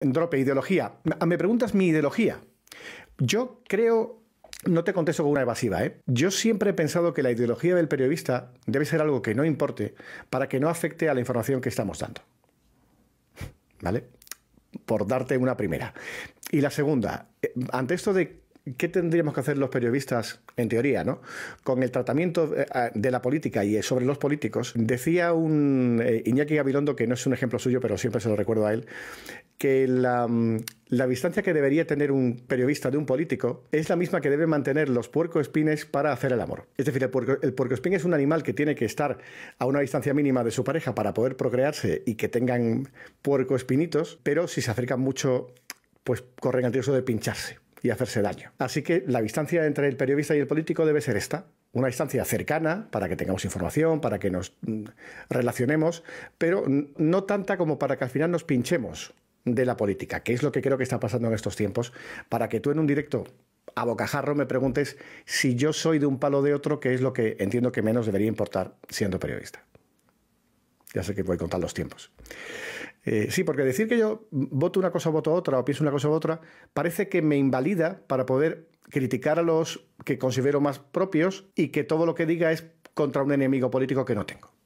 Drope, ideología. Me preguntas mi ideología. Yo creo, no te contesto con una evasiva, ¿eh? Yo siempre he pensado que la ideología del periodista debe ser algo que no importe para que no afecte a la información que estamos dando. ¿Vale? Por darte una primera. Y la segunda, eh, ante esto de ¿qué tendríamos que hacer los periodistas, en teoría, ¿no? con el tratamiento eh, de la política y eh, sobre los políticos? Decía un eh, Iñaki Gabilondo, que no es un ejemplo suyo, pero siempre se lo recuerdo a él, que la, mm, distancia que debería tener un periodista de un político es la misma que deben mantener los puercoespines para hacer el amor. Es decir, el puercoespín es un animal que tiene que estar a una distancia mínima de su pareja para poder procrearse y que tengan puercoespinitos, pero si se acercan mucho, pues corren el riesgo de pincharse y hacerse daño. Así que la distancia entre el periodista y el político debe ser esta, una distancia cercana para que tengamos información, para que nos mm, relacionemos, pero no tanta como para que al final nos pinchemos de la política, que es lo que creo que está pasando en estos tiempos, para que tú en un directo a bocajarro me preguntes si yo soy de un palo de otro, que es lo que entiendo que menos debería importar siendo periodista. Ya sé que voy a contar los tiempos. Eh, sí, porque decir que yo voto una cosa, voto otra, o pienso una cosa u otra, parece que me invalida para poder criticar a los que considero más propios y que todo lo que diga es contra un enemigo político que no tengo.